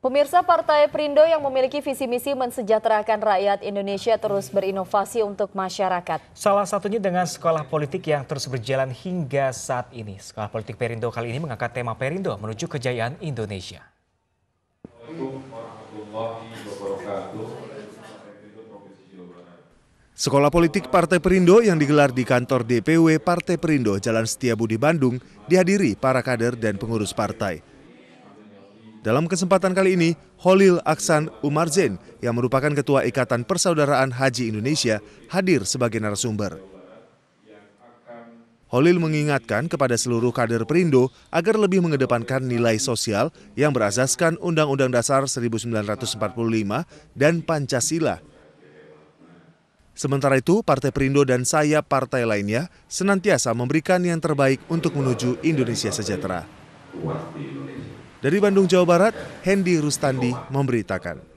Pemirsa Partai Perindo yang memiliki visi misi mensejahterakan rakyat Indonesia terus berinovasi untuk masyarakat. Salah satunya dengan sekolah politik yang terus berjalan hingga saat ini. Sekolah politik Perindo kali ini mengangkat tema Perindo menuju kejayaan Indonesia. Sekolah politik Partai Perindo yang digelar di kantor DPW Partai Perindo Jalan Setiabudi Bandung dihadiri para kader dan pengurus partai. Dalam kesempatan kali ini, Holil Aksan Umar Zain yang merupakan Ketua Ikatan Persaudaraan Haji Indonesia hadir sebagai narasumber. Holil mengingatkan kepada seluruh kader Perindo agar lebih mengedepankan nilai sosial yang berasaskan Undang-Undang Dasar 1945 dan Pancasila. Sementara itu, Partai Perindo dan saya partai lainnya senantiasa memberikan yang terbaik untuk menuju Indonesia sejahtera. Dari Bandung, Jawa Barat, Hendy Rustandi memberitakan.